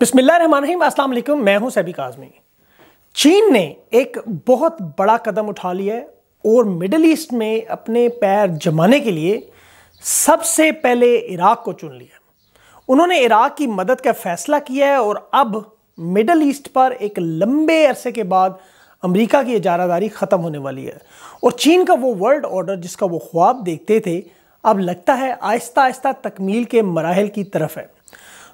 बिस्मिल्लाम अस्सलाम वालेकुम मैं हूं सैबिक आजमी चीन ने एक बहुत बड़ा कदम उठा लिया है और मिडल ईस्ट में अपने पैर जमाने के लिए सबसे पहले इराक़ को चुन लिया उन्होंने इराक़ की मदद का फ़ैसला किया है और अब मिडल ईस्ट पर एक लंबे अरसे के बाद अमेरिका की इजारादारी ख़त्म होने वाली है और चीन का वो वर्ल्ड ऑर्डर जिसका वो ख्वाब देखते थे अब लगता है आहिस्ता आहिस्ता तकमील के मराहल की तरफ है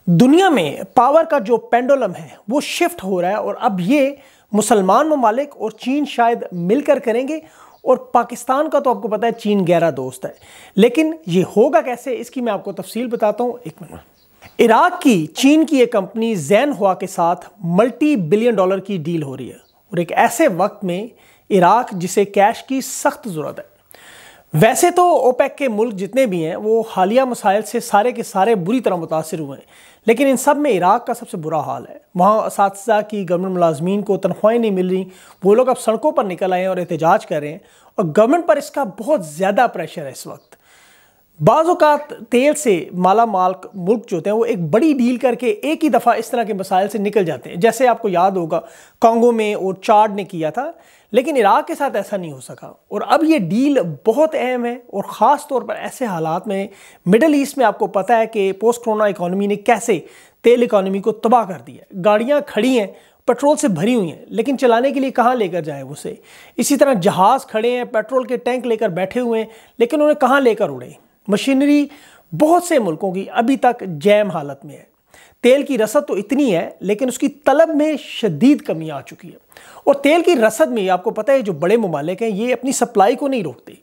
दुनिया में पावर का जो पेंडोलम है वो शिफ्ट हो रहा है और अब ये मुसलमान ममालिक और चीन शायद मिलकर करेंगे और पाकिस्तान का तो आपको पता है चीन गहरा दोस्त है लेकिन ये होगा कैसे इसकी मैं आपको तफसील बताता हूँ एक मिनट इराक की चीन की एक कंपनी जैन हुआ के साथ मल्टी बिलियन डॉलर की डील हो रही है और एक ऐसे वक्त में इराक जिसे कैश की सख्त ज़रूरत है वैसे तो ओपेक के मुल्क जितने भी हैं वो हालिया मसाइल से सारे के सारे बुरी तरह मुतासर हुए हैं लेकिन इन सब में इराक़ का सबसे बुरा हाल है वहाँ इस की गवर्नमेंट मुलाजमीन को तनख्वाहें नहीं मिल रही वो लोग अब सड़कों पर निकल आए हैं और एहतजाज कर रहे हैं और गवर्नमेंट पर इसका बहुत ज़्यादा प्रेशर है इस वक्त बाज़ात तेल से माला माल मुल्क जो होते हैं वो एक बड़ी डील करके एक ही दफ़ा इस तरह के मसाइल से निकल जाते हैं जैसे आपको याद होगा कांगो में और चार्ड ने किया था लेकिन इराक़ के साथ ऐसा नहीं हो सका और अब ये डील बहुत अहम है और ख़ास तौर पर ऐसे हालात में मिडल ईस्ट में आपको पता है कि पोस्ट कोरोना इकानमी ने कैसे तेल इकानमी को तबाह कर दिया गाड़ियाँ खड़ी हैं पेट्रोल से भरी हुई हैं लेकिन चलाने के लिए कहाँ लेकर जाए उसे इसी तरह जहाज़ खड़े हैं पेट्रोल के टैंक लेकर बैठे हुए हैं लेकिन उन्हें कहाँ लेकर उड़े मशीनरी बहुत से मुल्कों की अभी तक जैम हालत में है तेल की रसद तो इतनी है लेकिन उसकी तलब में शदीद कमी आ चुकी है और तेल की रसद में आपको पता है जो बड़े ममालिक हैं ये अपनी सप्लाई को नहीं रोकते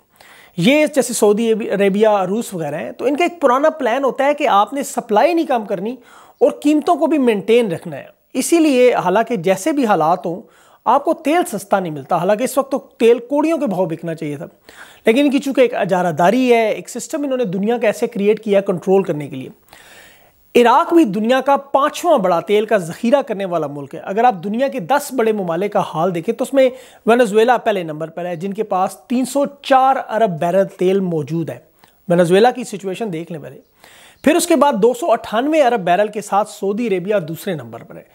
ये जैसे सऊदी अरेबिया रूस वगैरह हैं तो इनका एक पुराना प्लान होता है कि आपने सप्लाई नहीं कम करनी और कीमतों को भी मेनटेन रखना है इसीलिए हालांकि जैसे भी हालात हों आपको तेल सस्ता नहीं मिलता हालांकि इस वक्त तो तेल कोड़ियों के भाव बिकना चाहिए था लेकिन इनकी चूंकि एक अजारादारी है एक सिस्टम इन्होंने दुनिया का ऐसे क्रिएट किया कंट्रोल करने के लिए इराक भी दुनिया का पाँचवा बड़ा तेल का जखीरा करने वाला मुल्क है अगर आप दुनिया के दस बड़े ममालिक का हाल देखें तो उसमें वेनेजुएला पहले नंबर पर है जिनके पास 304 अरब बैरल तेल मौजूद है वेनेजुएला की सिचुएशन देख लें पहले फिर उसके बाद दो अरब बैरल के साथ सऊदी अरेबिया दूसरे नंबर पर है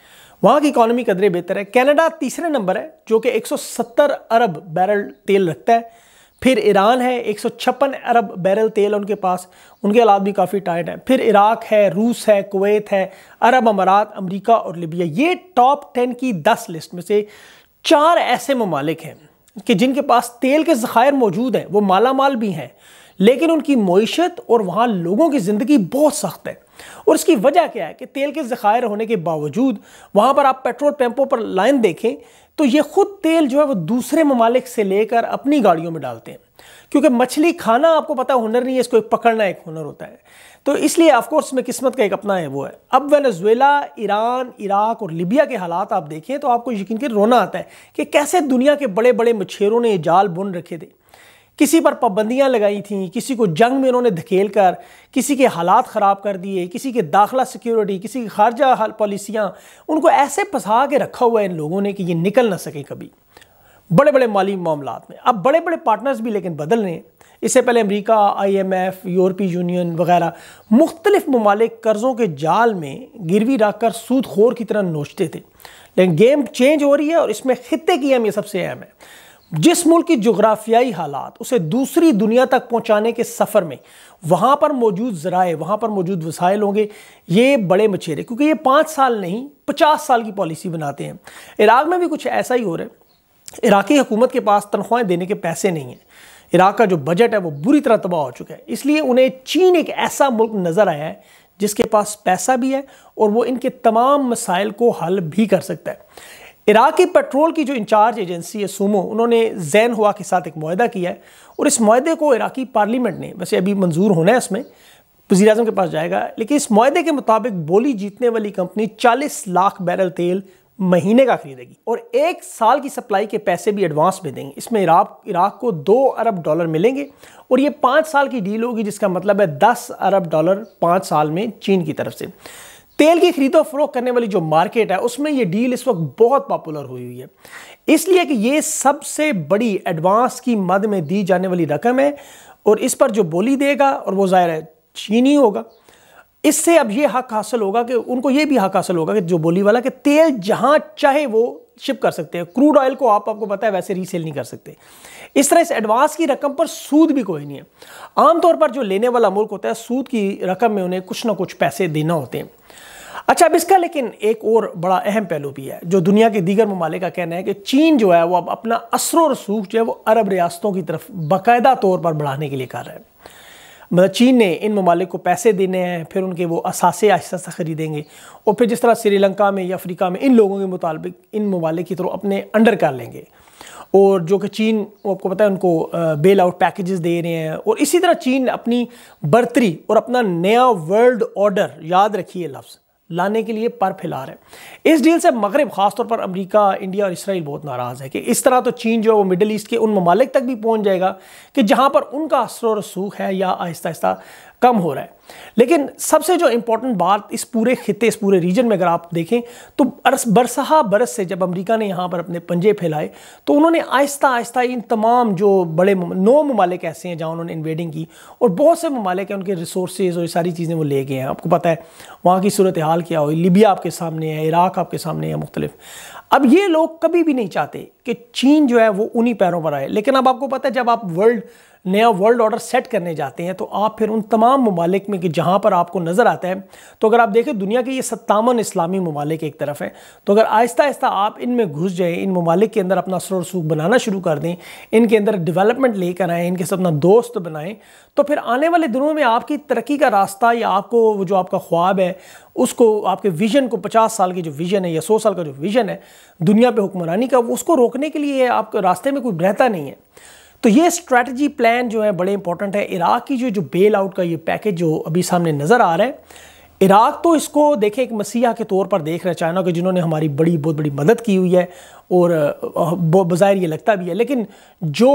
वहाँ की इकोनॉमी कदरे बेहतर है कनाडा तीसरे नंबर है जो कि 170 अरब बैरल तेल रखता है फिर ईरान है एक अरब बैरल तेल उनके पास उनके हालात भी काफ़ी टाइट हैं फिर इराक है रूस है कुवैत है अरब अमारात अमरीका और लिबिया ये टॉप टेन की दस लिस्ट में से चार ऐसे ममालिक हैं कि जिनके पास तेल के ज़खायर मौजूद हैं वो माला माल भी हैं लेकिन उनकी मीशत और वहाँ लोगों की ज़िंदगी बहुत सख्त है और इसकी वजह क्या है कि तेल के ज़खायर होने के बावजूद वहाँ पर आप पेट्रोल पंपों पर लाइन देखें तो ये ख़ुद तेल जो है वो दूसरे ममालिक से लेकर अपनी गाड़ियों में डालते हैं क्योंकि मछली खाना आपको पता हुनर नहीं है इसको एक पकड़ना एक हुनर होता है तो इसलिए ऑफकोर्स में किस्मत का एक अपना है वो है अब वेनेजुएला ईरान इराक और लिबिया के हालात आप देखें तो आपको यकीन के रोना आता है कि कैसे दुनिया के बड़े बड़े मछेरों ने जाल बुन रखे थे किसी पर पाबंदियाँ लगाई थी किसी को जंग में उन्होंने धकेल कर किसी के हालात ख़राब कर दिए किसी के दाखला सिक्योरिटी किसी की खारजा पॉलिसियाँ उनको ऐसे फंसा के रखा हुआ है इन लोगों ने कि ये निकल ना सके कभी बड़े बड़े माली मामला में अब बड़े बड़े पार्टनर्स भी लेकिन बदल रहे हैं इससे पहले अमरीका आई एम एफ़ यूरोपीय यूनियन वगैरह मुख्तलिफ ममालिक कर्ज़ों के जाल में गिरवी रख कर सूद खोर की तरह नोचते थे लेकिन गेम चेंज हो रही है और इसमें खत्े की अहम सबसे अहम है जिस मुल्क की जोग्राफियाई हालात उसे दूसरी दुनिया तक पहुंचाने के सफ़र में वहाँ पर मौजूद ज़राए वहाँ पर मौजूद वसाइल होंगे ये बड़े मछेरे क्योंकि ये पाँच साल नहीं पचास साल की पॉलिसी बनाते हैं इराक़ में भी कुछ ऐसा ही हो रहा है इराक़ी हुकूमत के पास तनख्वाहें देने के पैसे नहीं हैं इराक़ का जो बजट है वो बुरी तरह तबाह हो चुका है इसलिए उन्हें चीन एक ऐसा मुल्क नज़र आया है जिसके पास पैसा भी है और वो इनके तमाम मसाइल को हल भी कर सकता है इराकी पेट्रोल की जो इंचार्ज एजेंसी है सुमो उन्होंने जैन हुआ के साथ एक माहा किया है और इस माहे को इराक़ी पार्लियामेंट ने वैसे अभी मंजूर होना है इसमें वजी अजम के पास जाएगा लेकिन इस माहे के मुताबिक बोली जीतने वाली कंपनी चालीस लाख बैरल तेल महीने का खरीदेगी और एक साल की सप्लाई के पैसे भी एडवांस में देंगे इसमें इराक इराक को दो अरब डॉलर मिलेंगे और ये पाँच साल की डील होगी जिसका मतलब है दस अरब डॉलर पाँच साल में चीन की तरफ से तेल की खरीदो फरोख करने वाली जो मार्केट है उसमें ये डील इस वक्त बहुत पॉपुलर हुई हुई है इसलिए कि ये सबसे बड़ी एडवांस की मद में दी जाने वाली रकम है और इस पर जो बोली देगा और वो ज़ाहिर है चीनी होगा इससे अब ये हक हासिल होगा कि उनको ये भी हक हासिल होगा कि जो बोली वाला कि तेल जहाँ चाहे वो शिप कर सकते हैं क्रूड ऑयल को आप आपको पता है वैसे रीसेल नहीं कर सकते इस तरह इस एडवांस की रकम पर सूद भी कोई नहीं है आमतौर पर जो लेने वाला मुल्क होता है सूद की रकम में उन्हें कुछ ना कुछ पैसे देना होते हैं अच्छा अब इसका लेकिन एक और बड़ा अहम पहलू भी है जो दुनिया के दीगर ममालिक का कहना है कि चीन जो है वो अब अपना असर रसूख जो है वो अरब रियासतों की तरफ बाकायदा तौर पर बढ़ाने के लिए कर रहा है मतलब चीन ने इन ममालिक को पैसे देने हैं फिर उनके वो असासे आहिस्ता आहिस्ता ख़रीदेंगे और फिर जिस तरह श्रीलंका में या अफ्रीका में इन लोगों के मुताबिक इन ममालिक की तरफ अपने अंडर कर लेंगे और जो कि चीन आपको पता है उनको बेल आउट पैकेजेस दे रहे हैं और इसी तरह चीन अपनी बढ़तरी और अपना नया वर्ल्ड ऑर्डर याद रखिए लफ्ज़ लाने के लिए पर फैला रहे हैं इस डील से मगरब खासतौर पर अमेरिका इंडिया और इसराइल बहुत नाराज़ है कि इस तरह तो चीन जो है वो मिडल ईस्ट के उन ममालिक तक भी पहुँच जाएगा कि जहाँ पर उनका असर और रसूख है या आहिस्ता आहिस्ता कम हो रहा है लेकिन सबसे जो इंपॉर्टेंट बात इस पूरे खिते इस पूरे रीजन में अगर आप देखें तो बरस बरसहा बरस से जब अमेरिका ने यहाँ पर अपने पंजे फैलाए तो उन्होंने आहिस्ता आहिस्ता इन तमाम जो बड़े नौ ममालिक ऐसे हैं जहाँ उन्होंने इन्वेडिंग की और बहुत से ममालिक हैं उनके रिसोर्सेज और ये सारी चीज़ें वो ले गए हैं आपको पता है वहाँ की सूरत हाल क्या हुई लिबिया आपके सामने है इराक़ आपके सामने है मुख्तलिफ अब ये लोग कभी भी नहीं चाहते कि चीन जो है वो उन्हीं पैरों पर आए लेकिन अब आपको पता है जब आप वर्ल्ड नया वर्ल्ड ऑर्डर सेट करने जाते हैं तो आप फिर उन तमाम ममालिक में कि जहाँ पर आपको नज़र आता है तो अगर आप देखें दुनिया के ये सत्तावन इस्लामी ममालिक एक तरफ हैं तो अगर आहिस्ता आहिस्ता आप इनमें घुस जाएँ इन ममालिक के अंदर अपना सुर सूख बनाना शुरू कर दें इनके अंदर ले लेकर आएँ इनके साथ अपना दोस्त बनाएँ तो फिर आने वाले दिनों में आपकी तरक्की का रास्ता या आपको वो जो आपका ख्वाब है उसको आपके विजन को पचास साल की जो विजन है या सौ साल का जो विजन है दुनिया पर हुक्मरानी का उसको रोकने के लिए आपके रास्ते में कोई रहता नहीं है तो ये स्ट्रेटजी प्लान जो है बड़े इंपॉर्टेंट है इराक की जो जो बेल आउट का ये पैकेज जो अभी सामने नज़र आ रहा है इराक तो इसको देखें एक मसीहा के तौर पर देख रहा है चाइना को जिन्होंने हमारी बड़ी बहुत बड़ी मदद की हुई है और बाहर ये लगता भी है लेकिन जो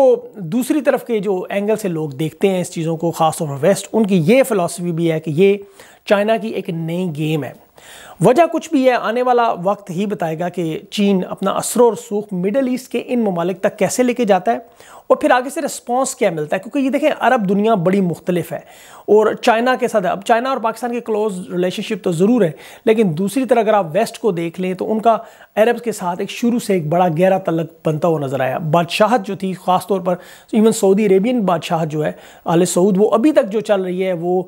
दूसरी तरफ के जो एंगल से लोग देखते हैं इस चीज़ों को ख़ासतौर पर वेस्ट उनकी ये फ़िलासफ़ी भी है कि ये चाइना की एक नई गेम है वजह कुछ भी है आने वाला वक्त ही बताएगा कि चीन अपना असर और सूख मिडल ईस्ट के इन ममालिक तक कैसे लेके जाता है और फिर आगे से रिस्पॉन्स क्या मिलता है क्योंकि ये देखें अरब दुनिया बड़ी मुख्तलिफ है और चाइना के साथ अब चाइना और पाकिस्तान के क्लोज रिलेशनशिप तो ज़रूर है लेकिन दूसरी तरह अगर आप वेस्ट को देख लें तो उनका अरब के साथ एक शुरू से एक बड़ा गहरा तलक बनता हुआ नज़र आया बादशाहत जो थी ख़ासतौर पर इवन सऊदी अरेबियन बादशाहत जो है आल सऊद वो अभी तक जो चल रही है वो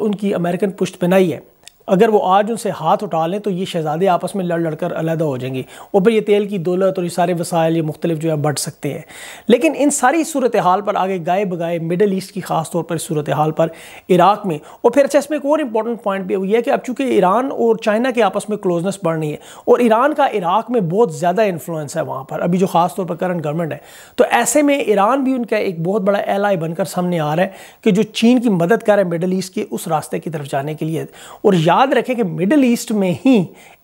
उनकी अमेरिकन पुश्त पनाई है अगर वो आज उनसे हाथ उठा लें तो ये शहजादे आपस में लड़ लड़कर अलहदा हो जाएंगे और फिर ये तेल की दौलत और ये सारे वसायल ये मुख्तलिफ जो है बढ़ सकते हैं लेकिन इन सारी सूरत हाल पर आगे गाय बगाए मिडल ईस्ट की खास तौर पर सूरत हाल पर इराक में और फिर अच्छा इसमें एक और इंपॉर्टेंट पॉइंट भी हुई है कि अब चूंकि ईरान और चाइना के आपस में क्लोजनेस बढ़ रही है और ईरान का इराक में बहुत ज़्यादा इन्फ्लुएंस है वहाँ पर अभी जो खास तौर पर करंट गवर्नमेंट है तो ऐसे में ईरान भी उनका एक बहुत बड़ा एल आई बनकर सामने आ रहा है कि जो चीन की मदद कर रहा है मिडल ईस्ट के उस रास्ते की तरफ जाने के लिए और या याद रखें कि मिडल ईस्ट में ही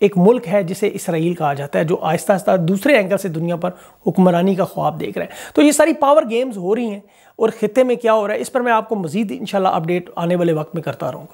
एक मुल्क है जिसे इसराइल कहा जाता है जो आहिस्ता आहिस्ता दूसरे एंगल से दुनिया पर हुक्मरानी का ख्वाब देख रहा है तो ये सारी पावर गेम्स हो रही हैं और ख़त्े में क्या हो रहा है इस पर मैं आपको मजीद इंशाल्लाह अपडेट आने वाले वक्त में करता रहूँगा